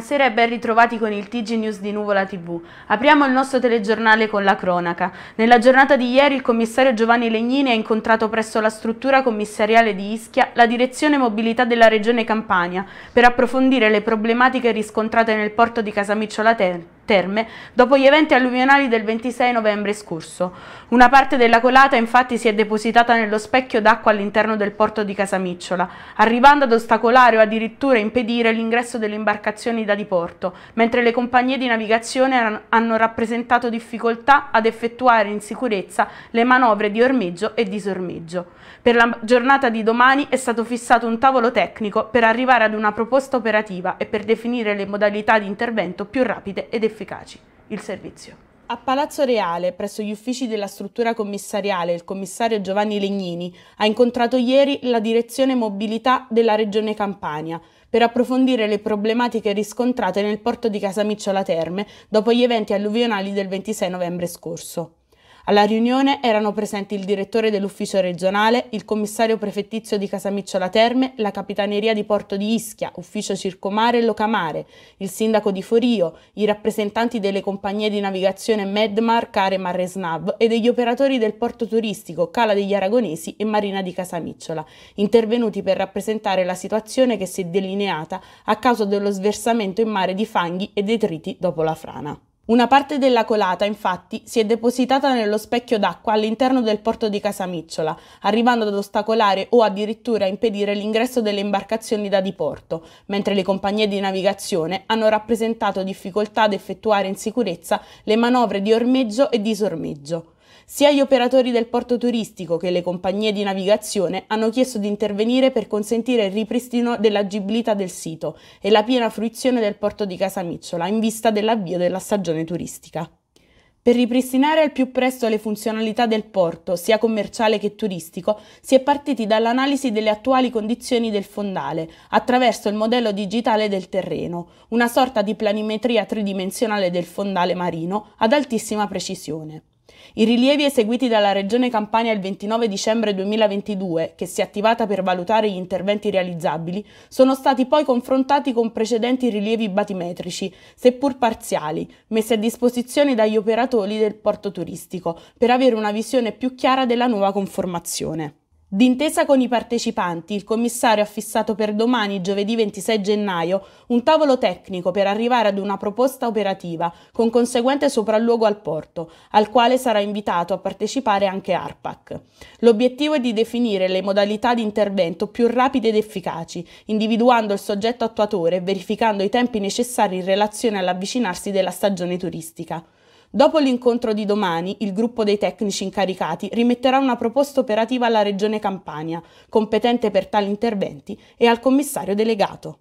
Buonasera e ben ritrovati con il TG News di Nuvola TV. Apriamo il nostro telegiornale con la cronaca. Nella giornata di ieri il commissario Giovanni Legnini ha incontrato presso la struttura commissariale di Ischia la direzione mobilità della regione Campania per approfondire le problematiche riscontrate nel porto di Casamicciola Terra Terme dopo gli eventi alluvionali del 26 novembre scorso. Una parte della colata infatti si è depositata nello specchio d'acqua all'interno del porto di Casamicciola, arrivando ad ostacolare o addirittura impedire l'ingresso delle imbarcazioni da diporto, mentre le compagnie di navigazione hanno rappresentato difficoltà ad effettuare in sicurezza le manovre di ormeggio e disormeggio. Per la giornata di domani è stato fissato un tavolo tecnico per arrivare ad una proposta operativa e per definire le modalità di intervento più rapide ed efficaci efficaci, il servizio. A Palazzo Reale, presso gli uffici della struttura commissariale, il commissario Giovanni Legnini ha incontrato ieri la direzione mobilità della Regione Campania per approfondire le problematiche riscontrate nel porto di Casamicciola Terme dopo gli eventi alluvionali del 26 novembre scorso. Alla riunione erano presenti il direttore dell'ufficio regionale, il commissario prefettizio di Casamicciola Terme, la capitaneria di Porto di Ischia, ufficio circomare e locamare, il sindaco di Forio, i rappresentanti delle compagnie di navigazione Medmar, Caremar e Snav e degli operatori del porto turistico Cala degli Aragonesi e Marina di Casamicciola, intervenuti per rappresentare la situazione che si è delineata a causa dello sversamento in mare di fanghi e detriti dopo la frana. Una parte della colata, infatti, si è depositata nello specchio d'acqua all'interno del porto di Casamicciola, arrivando ad ostacolare o addirittura impedire l'ingresso delle imbarcazioni da diporto, mentre le compagnie di navigazione hanno rappresentato difficoltà ad effettuare in sicurezza le manovre di ormeggio e disormeggio. Sia gli operatori del porto turistico che le compagnie di navigazione hanno chiesto di intervenire per consentire il ripristino dell'agibilità del sito e la piena fruizione del porto di Casamicciola in vista dell'avvio della stagione turistica. Per ripristinare al più presto le funzionalità del porto, sia commerciale che turistico, si è partiti dall'analisi delle attuali condizioni del fondale, attraverso il modello digitale del terreno, una sorta di planimetria tridimensionale del fondale marino ad altissima precisione. I rilievi eseguiti dalla Regione Campania il 29 dicembre 2022, che si è attivata per valutare gli interventi realizzabili, sono stati poi confrontati con precedenti rilievi batimetrici, seppur parziali, messi a disposizione dagli operatori del porto turistico, per avere una visione più chiara della nuova conformazione. D'intesa con i partecipanti, il commissario ha fissato per domani, giovedì 26 gennaio, un tavolo tecnico per arrivare ad una proposta operativa, con conseguente sopralluogo al porto, al quale sarà invitato a partecipare anche ARPAC. L'obiettivo è di definire le modalità di intervento più rapide ed efficaci, individuando il soggetto attuatore e verificando i tempi necessari in relazione all'avvicinarsi della stagione turistica. Dopo l'incontro di domani, il gruppo dei tecnici incaricati rimetterà una proposta operativa alla Regione Campania, competente per tali interventi, e al commissario delegato.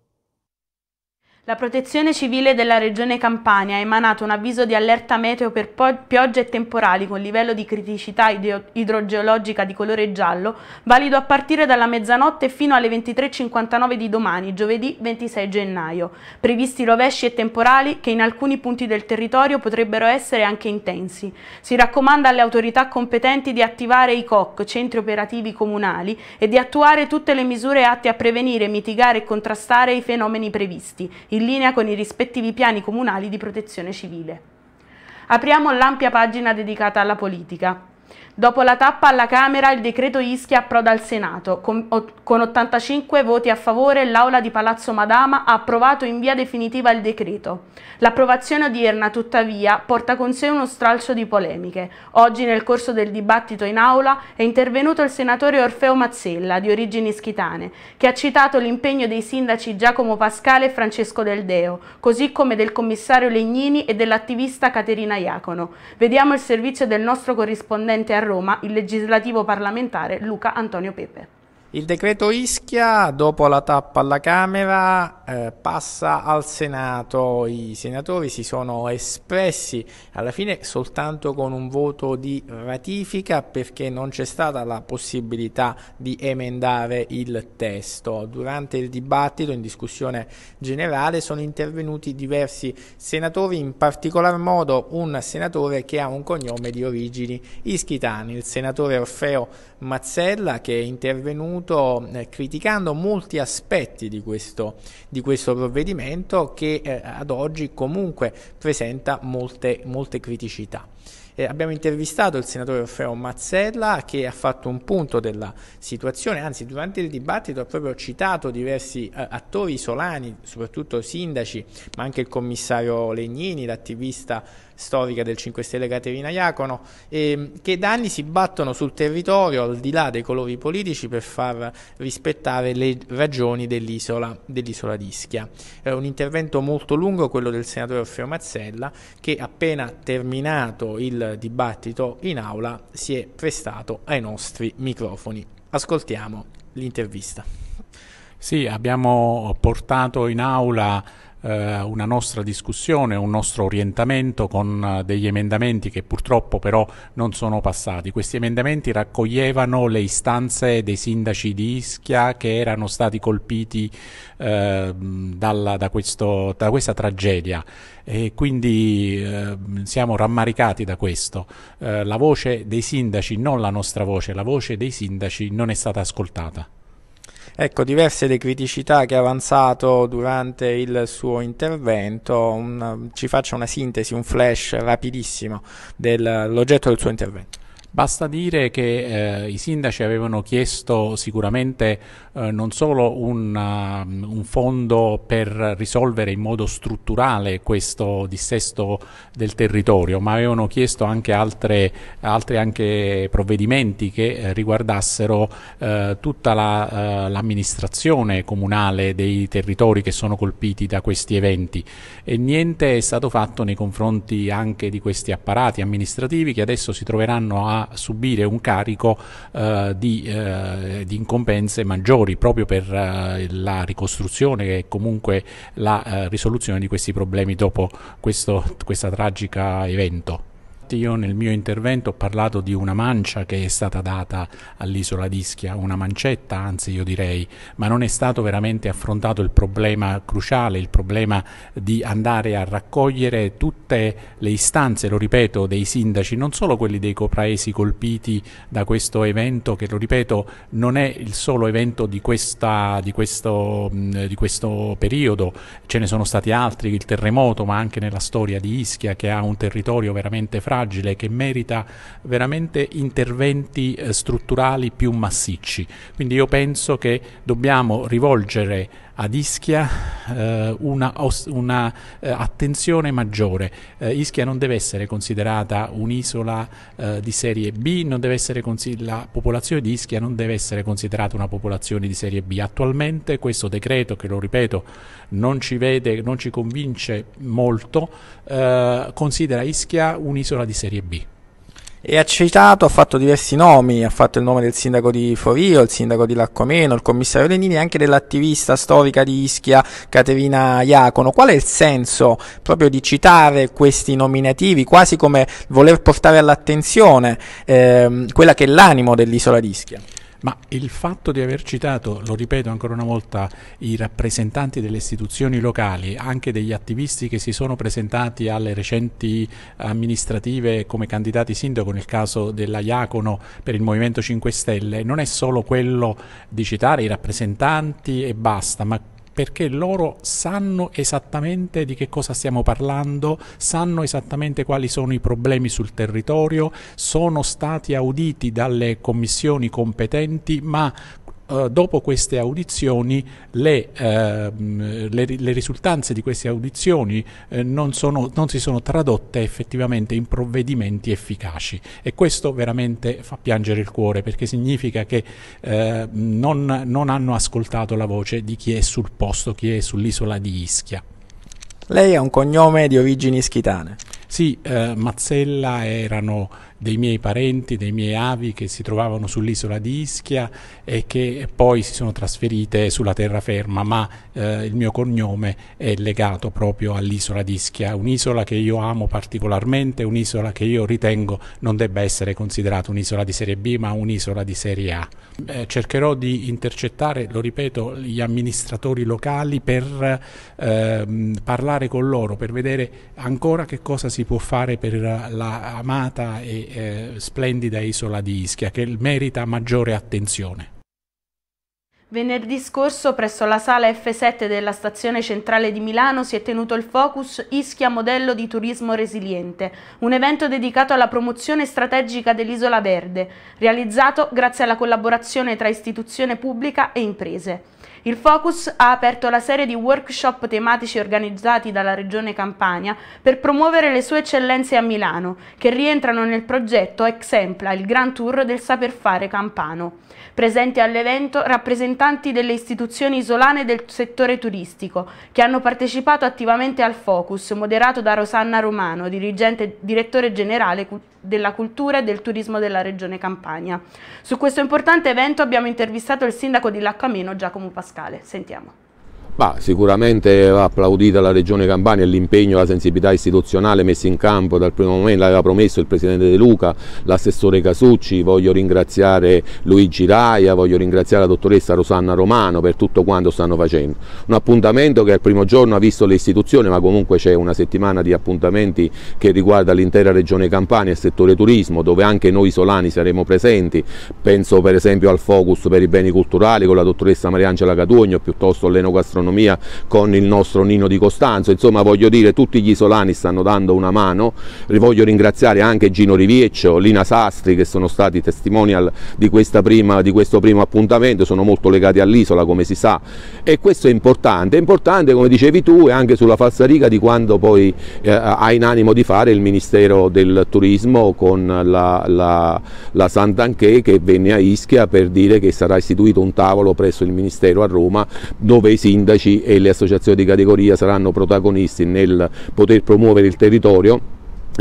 La Protezione Civile della Regione Campania ha emanato un avviso di allerta meteo per piogge e temporali con livello di criticità idrogeologica di colore giallo, valido a partire dalla mezzanotte fino alle 23.59 di domani, giovedì 26 gennaio. Previsti rovesci e temporali che in alcuni punti del territorio potrebbero essere anche intensi. Si raccomanda alle autorità competenti di attivare i COC, centri operativi comunali, e di attuare tutte le misure atte a prevenire, mitigare e contrastare i fenomeni previsti in linea con i rispettivi piani comunali di protezione civile. Apriamo l'ampia pagina dedicata alla politica. Dopo la tappa alla Camera il decreto Ischia approda al Senato. Con, 85 voti a favore l'Aula di Palazzo Madama ha approvato in via definitiva il decreto. L'approvazione odierna tuttavia porta con sé uno stralcio di polemiche. Oggi nel corso del dibattito in Aula è intervenuto il senatore Orfeo Mazzella di origini schitane che ha citato l'impegno dei sindaci Giacomo Pascale e Francesco Del Deo così come del commissario Legnini e dell'attivista Caterina Iacono. Vediamo il servizio del nostro corrispondente a Roma il legislativo parlamentare Luca Antonio Pepe. Il decreto Ischia, dopo la tappa alla Camera, eh, passa al Senato. I senatori si sono espressi alla fine soltanto con un voto di ratifica perché non c'è stata la possibilità di emendare il testo. Durante il dibattito in discussione generale sono intervenuti diversi senatori, in particolar modo un senatore che ha un cognome di origini ischitane, il senatore Orfeo Mazzella che è intervenuto intervenuto eh, criticando molti aspetti di questo, di questo provvedimento che eh, ad oggi comunque presenta molte, molte criticità. Eh, abbiamo intervistato il senatore Orfeo Mazzella che ha fatto un punto della situazione, anzi durante il dibattito ha proprio citato diversi eh, attori isolani, soprattutto sindaci, ma anche il commissario Legnini, l'attivista storica del 5 Stelle Caterina Iacono, ehm, che da anni si battono sul territorio, al di là dei colori politici, per far rispettare le ragioni dell'isola, dell'isola di Ischia. È eh, un intervento molto lungo, quello del senatore Orfeo Mazzella, che appena terminato il dibattito in aula si è prestato ai nostri microfoni. Ascoltiamo l'intervista. Sì, abbiamo portato in aula eh, una nostra discussione, un nostro orientamento con eh, degli emendamenti che purtroppo però non sono passati. Questi emendamenti raccoglievano le istanze dei sindaci di Ischia che erano stati colpiti eh, dalla, da, questo, da, questa tragedia e quindi eh, siamo rammaricati da questo. Eh, la voce dei sindaci, non la nostra voce, la voce dei sindaci non è stata ascoltata. Ecco, diverse le criticità che ha avanzato durante il suo intervento, un, ci faccia una sintesi, un flash rapidissimo dell'oggetto del suo intervento. Basta dire che eh, i sindaci avevano chiesto sicuramente eh, non solo un, uh, un, fondo per risolvere in modo strutturale questo dissesto del territorio, ma avevano chiesto anche altre, altri anche provvedimenti che eh, riguardassero eh, tutta eh, l'amministrazione la, comunale dei territori che sono colpiti da questi eventi e niente è stato fatto nei confronti anche di questi apparati amministrativi che adesso si troveranno a subire un carico eh, di, eh, di, incombenze maggiori proprio per eh, la ricostruzione e comunque la eh, risoluzione di questi problemi dopo questo questa tragica evento. Infatti io nel mio intervento ho parlato di una mancia che è stata data all'isola di Ischia, una mancetta anzi io direi, ma non è stato veramente affrontato il problema cruciale, il problema di andare a raccogliere tutte le istanze, lo ripeto, dei sindaci, non solo quelli dei copraesi colpiti da questo evento che, lo ripeto, non è il solo evento di, questa, di, questo, di questo periodo, ce ne sono stati altri, il terremoto, ma anche nella storia di Ischia che ha un territorio veramente fragile fragile che merita veramente interventi eh, strutturali più massicci. Quindi io penso che dobbiamo rivolgere ad Ischia eh, una, una eh, attenzione maggiore. Eh, Ischia non deve essere considerata un'isola eh, di serie B, la popolazione di Ischia non deve essere considerata una popolazione di serie B. Attualmente questo decreto, che lo ripeto, non ci vede, non ci convince molto, eh, considera Ischia un'isola di serie B e ha citato, ha fatto diversi nomi, ha fatto il nome del sindaco di Forio, il sindaco di Lacomeno, il commissario Lenini e anche dell'attivista storica di Ischia Caterina Iacono. Qual è il senso proprio di citare questi nominativi, quasi come voler portare all'attenzione eh, quella che è l'animo dell'isola di Ischia? Ma il fatto di aver citato, lo ripeto ancora una volta, i rappresentanti delle istituzioni locali, anche degli attivisti che si sono presentati alle recenti amministrative come candidati sindaco, nel caso della Iacono per il Movimento 5 Stelle, non è solo quello di citare i rappresentanti e basta, ma perché loro sanno esattamente di che cosa stiamo parlando, sanno esattamente quali sono i problemi sul territorio, sono stati auditi dalle commissioni competenti, ma eh, dopo queste audizioni le, ehm, le, le, risultanze di queste audizioni eh, non, sono, non, si sono tradotte effettivamente in provvedimenti efficaci e questo veramente fa piangere il cuore perché significa che eh, non, non hanno ascoltato la voce di chi è sul posto, chi è sull'isola di Ischia. Lei ha un cognome di origini ischitane. Sì, eh, Mazzella erano dei miei parenti, dei miei avi che si trovavano sull'isola di Ischia e che poi si sono trasferite sulla terraferma, ma eh, il mio cognome è legato proprio all'isola di Ischia, un'isola che io amo particolarmente, un'isola che io ritengo non debba essere considerata un'isola di serie B, ma un'isola di serie A. Eh, cercherò di intercettare, lo ripeto, gli amministratori locali per eh, parlare con loro, per vedere ancora che cosa si può fare per la amata e eh, splendida isola di Ischia che merita maggiore attenzione. Venerdì scorso presso la sala F7 della stazione centrale di Milano si è tenuto il focus Ischia modello di turismo resiliente, un evento dedicato alla promozione strategica dell'isola verde, realizzato grazie alla collaborazione tra istituzione pubblica e imprese. Il Focus ha aperto la serie di workshop tematici organizzati dalla Regione Campania per promuovere le sue eccellenze a Milano, che rientrano nel progetto Exempla, il Grand Tour del Saper Fare Campano. Presenti all'evento rappresentanti delle istituzioni isolane del settore turistico, che hanno partecipato attivamente al Focus, moderato da Rosanna Romano, dirigente, direttore generale della cultura e del turismo della regione Campania. Su questo importante evento abbiamo intervistato il sindaco di Lacco Giacomo Pascale. Sentiamo. Ma sicuramente va applaudita la Regione Campania e l'impegno e la sensibilità istituzionale messi in campo dal primo momento, l'aveva promesso il Presidente De Luca, l'assessore Casucci, voglio ringraziare Luigi Raia, voglio ringraziare la dottoressa Rosanna Romano per tutto quanto stanno facendo. Un appuntamento che al primo giorno ha visto le istituzioni, ma comunque c'è una settimana di appuntamenti che riguarda l'intera Regione Campania e il settore turismo, dove anche noi solani saremo presenti, penso per esempio al focus per i beni culturali con la dottoressa Mariangela Catugno, piuttosto all'enogastronomia dell'autonomia con il nostro Nino di Costanzo, insomma voglio dire tutti gli isolani stanno dando una mano, voglio ringraziare anche Gino Rivieccio, Lina Sastri che sono stati testimonial di, prima, di questo primo appuntamento, sono molto legati all'isola come si sa e questo è importante, è importante come dicevi tu e anche sulla falsariga di quando poi eh, ha in animo di fare il Ministero del Turismo con la, la, la Sant'Anché che venne a Ischia per dire che sarà istituito un tavolo presso il Ministero a Roma dove i sindaci sindaci e le associazioni di categoria saranno protagonisti nel poter promuovere il territorio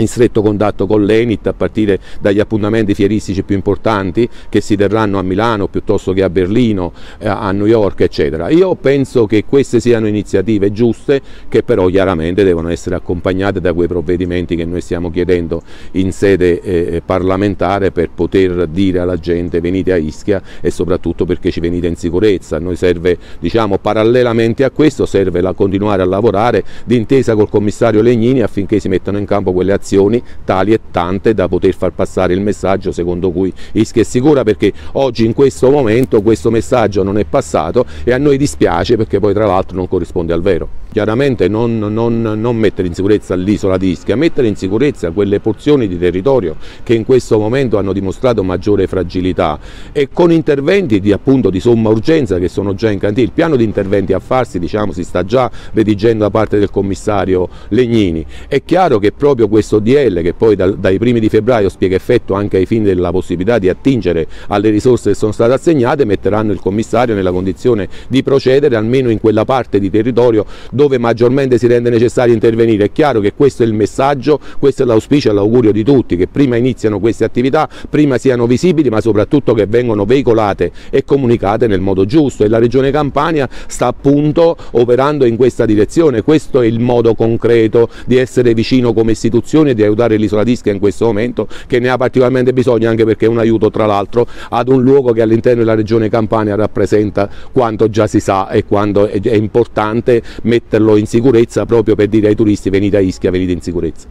in stretto contatto con l'Enit a partire dagli appuntamenti fieristici più importanti che si terranno a Milano piuttosto che a Berlino, eh, a New York eccetera. Io penso che queste siano iniziative giuste che però chiaramente devono essere accompagnate da quei provvedimenti che noi stiamo chiedendo in sede eh, eh parlamentare per poter dire alla gente venite a Ischia e soprattutto perché ci venite in sicurezza. A noi serve diciamo parallelamente a questo serve la, continuare a lavorare d'intesa col commissario Legnini affinché si mettano in campo quelle azioni informazioni tali e tante da poter far passare il messaggio secondo cui Ischia è sicura perché oggi in questo momento questo messaggio non è passato e a noi dispiace perché poi tra l'altro non corrisponde al vero. Chiaramente non, non, non mettere in sicurezza l'isola di Ischia, mettere in sicurezza quelle porzioni di territorio che in questo momento hanno dimostrato maggiore fragilità e con interventi di, appunto, di somma urgenza che sono già in cantiere. Il piano di interventi a farsi diciamo, si sta già redigendo da parte del commissario Legnini. È chiaro che proprio questo questo DL che poi dal, dai primi di febbraio spiega effetto anche ai fini della possibilità di attingere alle risorse che sono state assegnate, metteranno il commissario nella condizione di procedere almeno in quella parte di territorio dove maggiormente si rende necessario intervenire. È chiaro che questo è il messaggio, questo è l'auspicio e l'augurio di tutti, che prima iniziano queste attività, prima siano visibili ma soprattutto che vengano veicolate e comunicate nel modo giusto e la Regione Campania sta appunto operando in questa direzione, questo è il modo concreto di essere vicino come istituzione situazione di aiutare l'isola d'Ischia in questo momento che ne ha particolarmente bisogno anche perché è un aiuto tra l'altro ad un luogo che all'interno della regione Campania rappresenta quanto già si sa e quanto è importante metterlo in sicurezza proprio per dire ai turisti venite a Ischia, venite in sicurezza.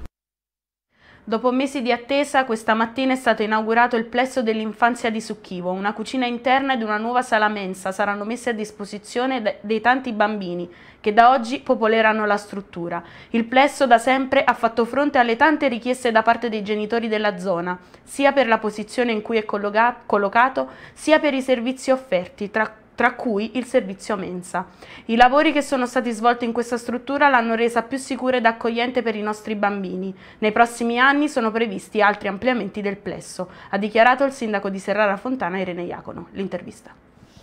Dopo mesi di attesa, questa mattina è stato inaugurato il plesso dell'infanzia di Succhivo, una cucina interna ed una nuova sala mensa saranno messe a disposizione dei tanti bambini che da oggi popoleranno la struttura. Il plesso da sempre ha fatto fronte alle tante richieste da parte dei genitori della zona, sia per la posizione in cui è collocato, sia per i servizi offerti, tra cui tra cui il servizio mensa. I lavori che sono stati svolti in questa struttura l'hanno resa più sicura ed accogliente per i nostri bambini. Nei prossimi anni sono previsti altri ampliamenti del plesso, ha dichiarato il sindaco di Serrara Fontana Irene Iacono. L'intervista.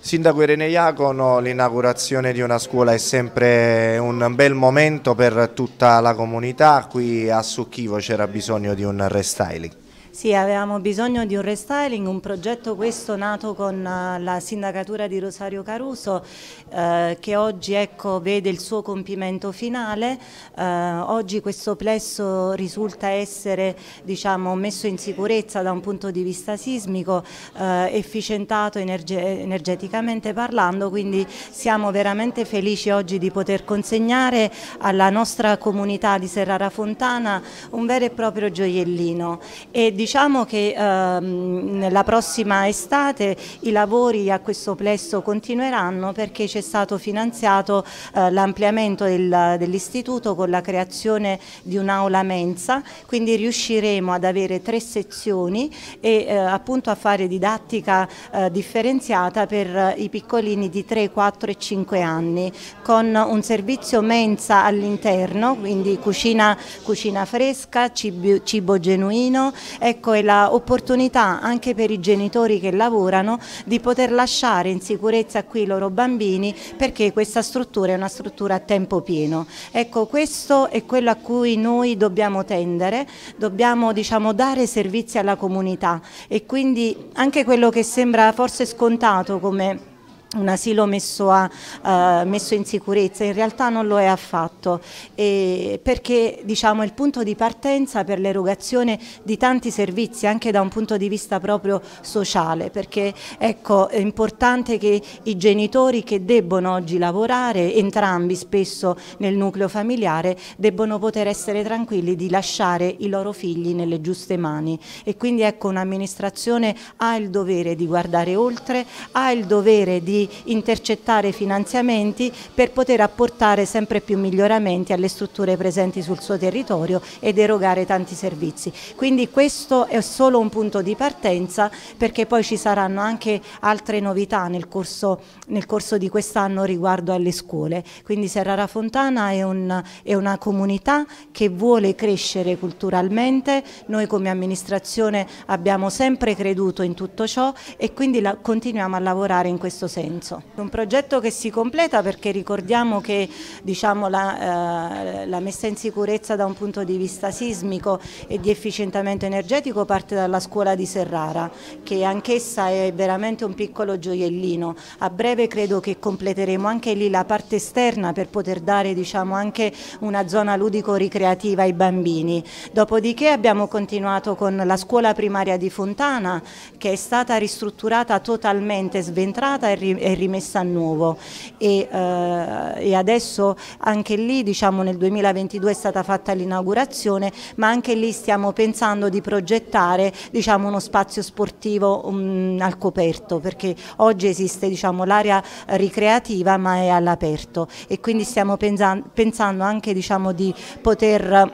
Sindaco Irene Iacono, l'inaugurazione di una scuola è sempre un bel momento per tutta la comunità, qui a Succhivo c'era bisogno di un restyling. Sì, avevamo bisogno di un restyling, un progetto questo nato con eh, la sindacatura di Rosario Caruso eh, che oggi ecco, vede il suo compimento finale. Eh, oggi questo plesso risulta essere diciamo, messo in sicurezza da un punto di vista sismico, eh, efficientato energe energeticamente parlando, quindi siamo veramente felici oggi di poter consegnare alla nostra comunità di Serrara Fontana un vero e proprio gioiellino. E di diciamo che ehm, nella prossima estate i lavori a questo plesso continueranno perché c'è stato finanziato eh, l'ampliamento dell'istituto con la creazione di un'aula mensa, quindi riusciremo ad avere tre sezioni e eh, appunto a fare didattica eh, differenziata per eh, i piccolini di 3, 4 e 5 anni con un servizio mensa all'interno, quindi cucina, cucina fresca, cibo, cibo genuino e ecco, e l'opportunità anche per i genitori che lavorano di poter lasciare in sicurezza qui i loro bambini perché questa struttura è una struttura a tempo pieno. Ecco, questo è quello a cui noi dobbiamo tendere, dobbiamo diciamo, dare servizi alla comunità e quindi anche quello che sembra forse scontato come un asilo messo, a, uh, messo, in sicurezza, in realtà non lo è affatto, eh, perché diciamo, è il punto di partenza per l'erogazione di tanti servizi, anche da un punto di vista proprio sociale, perché ecco, è importante che i genitori che debbono oggi lavorare, entrambi spesso nel nucleo familiare, debbono poter essere tranquilli di lasciare i loro figli nelle giuste mani e quindi ecco un'amministrazione ha il dovere di guardare oltre, ha il dovere di intercettare finanziamenti per poter apportare sempre più miglioramenti alle strutture presenti sul suo territorio ed erogare tanti servizi. Quindi questo è solo un punto di partenza perché poi ci saranno anche altre novità nel corso, nel corso di quest'anno riguardo alle scuole. Quindi Serrara Fontana è, un, è una comunità che vuole crescere culturalmente, noi come amministrazione abbiamo sempre creduto in tutto ciò e quindi la, continuiamo a lavorare in questo senso senso. Un progetto che si completa perché ricordiamo che diciamo, la, eh, la, messa in sicurezza da un punto di vista sismico e di efficientamento energetico parte dalla scuola di Serrara che anch'essa è veramente un piccolo gioiellino. A breve credo che completeremo anche lì la parte esterna per poter dare diciamo, anche una zona ludico-ricreativa ai bambini. Dopodiché abbiamo continuato con la scuola primaria di Fontana che è stata ristrutturata totalmente, sventrata e rivelata è rimessa a nuovo e, eh, e adesso anche lì diciamo nel 2022 è stata fatta l'inaugurazione ma anche lì stiamo pensando di progettare diciamo, uno spazio sportivo um, al coperto perché oggi esiste diciamo, l'area ricreativa ma è all'aperto e quindi stiamo pensando anche diciamo, di poter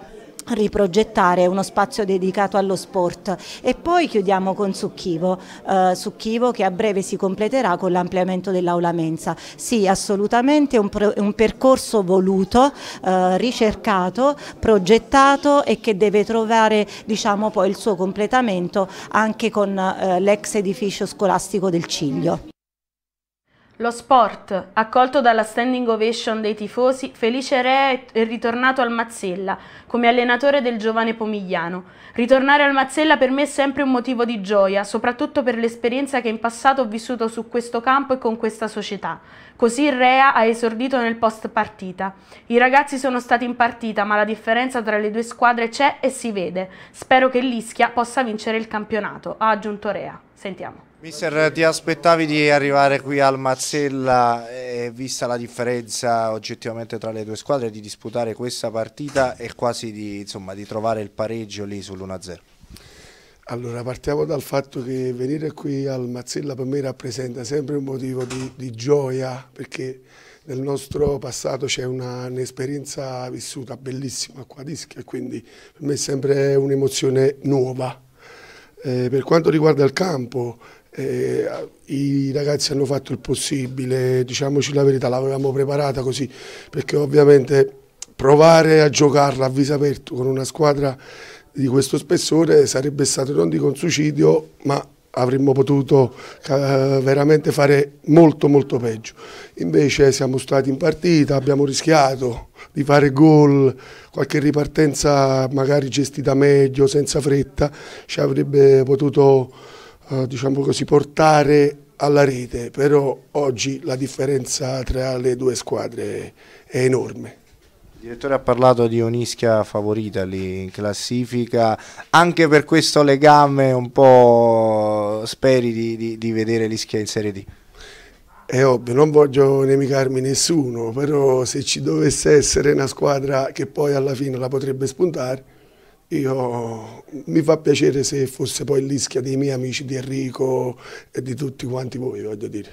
riprogettare uno spazio dedicato allo sport e poi chiudiamo con Succhivo, eh, Succhivo che a breve si completerà con l'ampliamento dell'aula mensa. Sì, assolutamente un, un percorso voluto, eh, ricercato, progettato e che deve trovare diciamo, poi il suo completamento anche con eh, l'ex edificio scolastico del Ciglio. Lo sport, accolto dalla standing ovation dei tifosi, Felice Re è ritornato al Mazzella come allenatore del giovane Pomigliano. Ritornare al Mazzella per me è sempre un motivo di gioia, soprattutto per l'esperienza che in passato ho vissuto su questo campo e con questa società. Così Rea ha esordito nel post partita. I ragazzi sono stati in partita, ma la differenza tra le due squadre c'è e si vede. Spero che l'Ischia possa vincere il campionato, ha aggiunto Rea. Sentiamo. Mister, ti aspettavi di arrivare qui al Mazzella e vista la differenza oggettivamente tra le due squadre di disputare questa partita e quasi di, insomma, di trovare il pareggio lì sull'1-0? Allora partiamo dal fatto che venire qui al Mazzella per me rappresenta sempre un motivo di, di gioia perché nel nostro passato c'è un'esperienza un vissuta bellissima qua a Ischia quindi per me è sempre un'emozione nuova. Eh, per quanto riguarda il campo eh, I ragazzi hanno fatto il possibile, diciamoci la verità, l'avevamo preparata così, perché ovviamente provare a giocarla a viso aperto con una squadra di questo spessore sarebbe stato non dico un suicidio, ma avremmo potuto eh, veramente fare molto molto peggio. Invece siamo stati in partita, abbiamo rischiato di fare gol, qualche ripartenza magari gestita meglio, senza fretta, ci avrebbe potuto eh, diciamo così, portare alla rete, però oggi la differenza tra le due squadre è enorme. Il direttore ha parlato di un'ischia favorita lì in classifica, anche per questo legame un po' speri di, di, di vedere l'Ischia in Serie D. È ovvio, non voglio nemicarmi nessuno, però se ci dovesse essere una squadra che poi alla fine la potrebbe spuntare, io, mi fa piacere se fosse poi l'ischia dei miei amici di Enrico e di tutti quanti voi, voglio dire.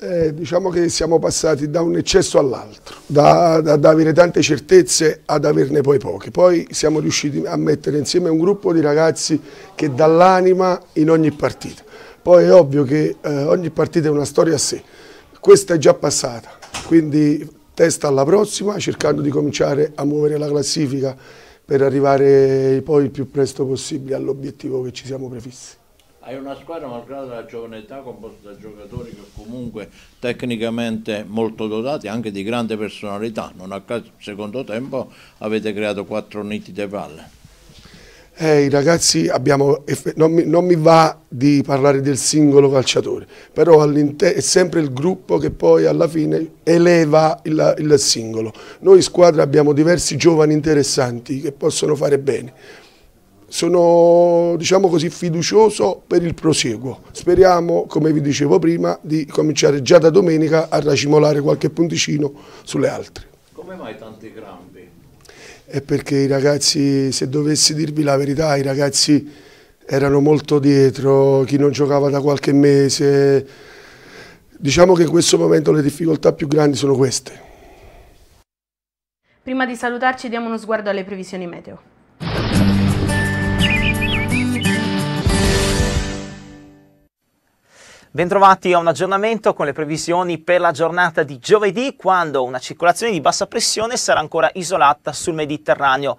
Eh, diciamo che siamo passati da un eccesso all'altro, da, da, da, avere tante certezze ad averne poi poche. Poi siamo riusciti a mettere insieme un gruppo di ragazzi che dà l'anima in ogni partita. Poi è ovvio che eh, ogni partita è una storia a sé, questa è già passata, quindi testa alla prossima cercando di cominciare a muovere la classifica per arrivare poi il più presto possibile all'obiettivo che ci siamo prefissi. Hai una squadra malgrado la giovane età composta da giocatori che comunque tecnicamente molto dotati, anche di grande personalità, non a caso secondo tempo avete creato quattro nitide palle. Eh, ragazzi abbiamo, non mi, non mi, va di parlare del singolo calciatore, però è sempre il gruppo che poi alla fine eleva il, il singolo. Noi squadra abbiamo diversi giovani interessanti che possono fare bene sono diciamo così fiducioso per il proseguo. Speriamo, come vi dicevo prima, di cominciare già da domenica a racimolare qualche punticino sulle altre. Come mai tanti grandi? è perché i ragazzi, se dovessi dirvi la verità, i ragazzi erano molto dietro, chi non giocava da qualche mese. Diciamo che in questo momento le difficoltà più grandi sono queste. Prima di salutarci diamo uno sguardo alle previsioni meteo. Bentrovati a un aggiornamento con le previsioni per la giornata di giovedì, quando una circolazione di bassa pressione sarà ancora isolata sul Mediterraneo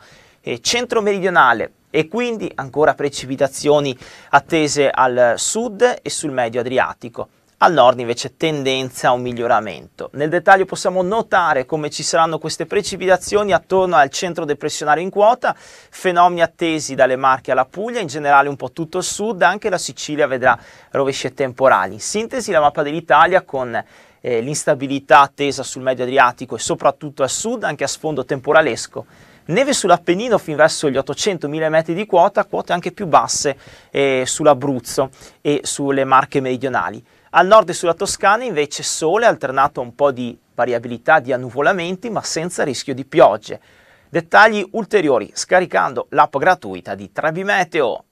centro-meridionale e quindi ancora precipitazioni attese al sud e sul medio Adriatico al nord invece tendenza a un miglioramento. Nel dettaglio possiamo notare come ci saranno queste precipitazioni attorno al centro depressionario in quota, fenomeni attesi dalle Marche alla Puglia, in generale un po' tutto il sud, anche la Sicilia vedrà rovesce temporali. In sintesi la mappa dell'Italia con eh, l'instabilità attesa sul medio Adriatico e soprattutto al sud, anche a sfondo temporalesco. Neve sull'Appennino fin verso gli 800.000 metri di quota, quote anche più basse eh, sull'Abruzzo e sulle Marche meridionali. Al nord e sulla Toscana invece sole alternato a un po' di variabilità di annuvolamenti ma senza rischio di piogge. Dettagli ulteriori scaricando l'app gratuita di Trebi Meteo.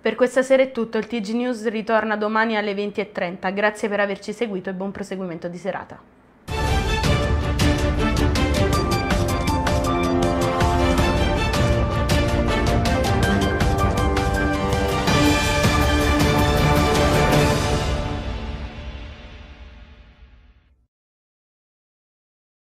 Per questa sera è tutto, il TG News ritorna domani alle 20.30. Grazie per averci seguito e buon proseguimento di serata.